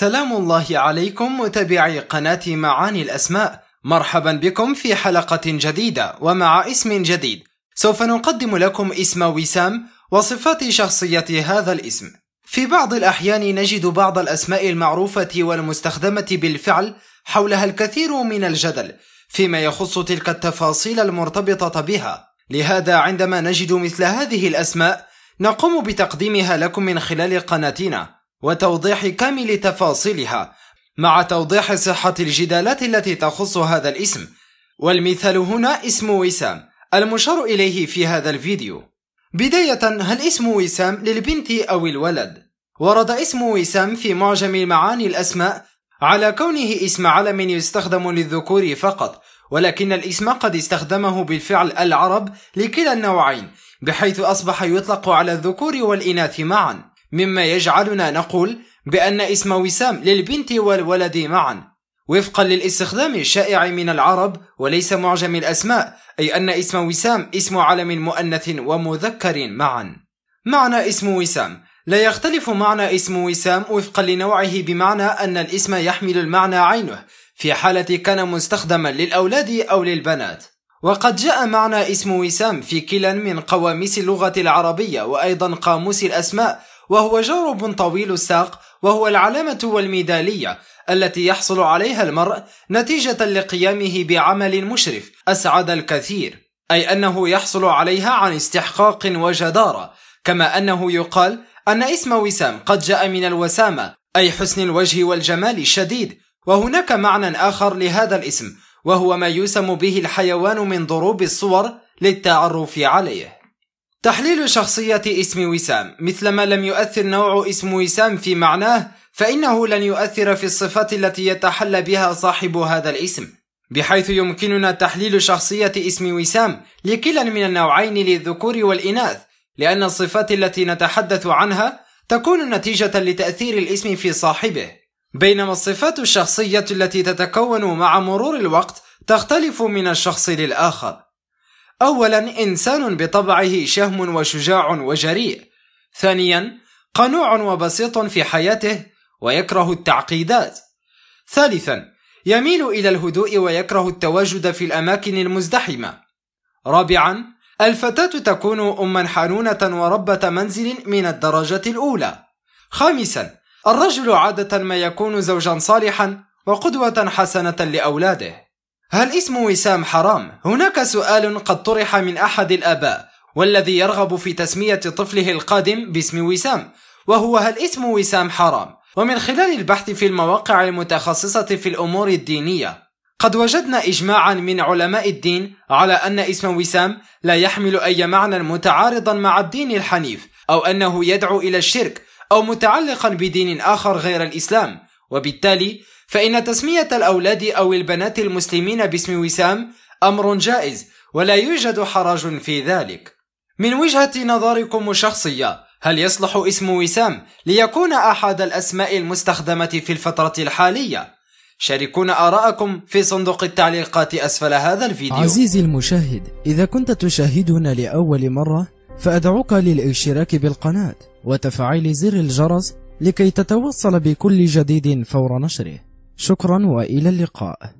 سلام الله عليكم متابعي قناة معاني الأسماء مرحبا بكم في حلقة جديدة ومع اسم جديد سوف نقدم لكم اسم وسام وصفات شخصية هذا الاسم في بعض الأحيان نجد بعض الأسماء المعروفة والمستخدمة بالفعل حولها الكثير من الجدل فيما يخص تلك التفاصيل المرتبطة بها لهذا عندما نجد مثل هذه الأسماء نقوم بتقديمها لكم من خلال قناتنا وتوضيح كامل تفاصيلها مع توضيح صحة الجدالات التي تخص هذا الاسم والمثال هنا اسم وسام المشار إليه في هذا الفيديو بداية هل اسم وسام للبنت أو الولد؟ ورد اسم وسام في معجم المعاني الأسماء على كونه اسم علم يستخدم للذكور فقط ولكن الاسم قد استخدمه بالفعل العرب لكلا النوعين بحيث أصبح يطلق على الذكور والإناث معا مما يجعلنا نقول بأن اسم وسام للبنت والولد معا وفقا للاستخدام الشائع من العرب وليس معجم الأسماء أي أن اسم وسام اسم علم مؤنث ومذكر معا معنى اسم وسام لا يختلف معنى اسم وسام وفقا لنوعه بمعنى أن الاسم يحمل المعنى عينه في حالة كان مستخدما للأولاد أو للبنات وقد جاء معنى اسم وسام في كلا من قواميس اللغة العربية وأيضا قاموس الأسماء وهو جورب طويل الساق وهو العلامة والميدالية التي يحصل عليها المرء نتيجة لقيامه بعمل مشرف أسعد الكثير أي أنه يحصل عليها عن استحقاق وجدارة كما أنه يقال أن اسم وسام قد جاء من الوسامة أي حسن الوجه والجمال الشديد وهناك معنى آخر لهذا الاسم وهو ما يسم به الحيوان من ضروب الصور للتعرف عليه تحليل شخصية اسم وسام مثلما لم يؤثر نوع اسم وسام في معناه فإنه لن يؤثر في الصفات التي يتحلى بها صاحب هذا الاسم بحيث يمكننا تحليل شخصية اسم وسام لكلا من النوعين للذكور والإناث لأن الصفات التي نتحدث عنها تكون نتيجة لتأثير الاسم في صاحبه بينما الصفات الشخصية التي تتكون مع مرور الوقت تختلف من الشخص للآخر أولا إنسان بطبعه شهم وشجاع وجريء ثانيا قنوع وبسيط في حياته ويكره التعقيدات ثالثا يميل إلى الهدوء ويكره التواجد في الأماكن المزدحمة رابعا الفتاة تكون أما حنونة وربة منزل من الدرجة الأولى خامسا الرجل عادة ما يكون زوجا صالحا وقدوة حسنة لأولاده هل اسم وسام حرام؟ هناك سؤال قد طرح من أحد الآباء والذي يرغب في تسمية طفله القادم باسم وسام وهو هل اسم وسام حرام؟ ومن خلال البحث في المواقع المتخصصة في الأمور الدينية قد وجدنا إجماعا من علماء الدين على أن اسم وسام لا يحمل أي معنى متعارضا مع الدين الحنيف أو أنه يدعو إلى الشرك أو متعلقا بدين آخر غير الإسلام وبالتالي فإن تسمية الأولاد أو البنات المسلمين باسم وسام أمر جائز ولا يوجد حرج في ذلك من وجهة نظركم الشخصية هل يصلح اسم وسام ليكون أحد الأسماء المستخدمة في الفترة الحالية؟ شاركونا آراءكم في صندوق التعليقات أسفل هذا الفيديو عزيزي المشاهد إذا كنت تشاهدنا لأول مرة فأدعوك للاشتراك بالقناة وتفعيل زر الجرس لكي تتوصل بكل جديد فور نشره شكرا والى اللقاء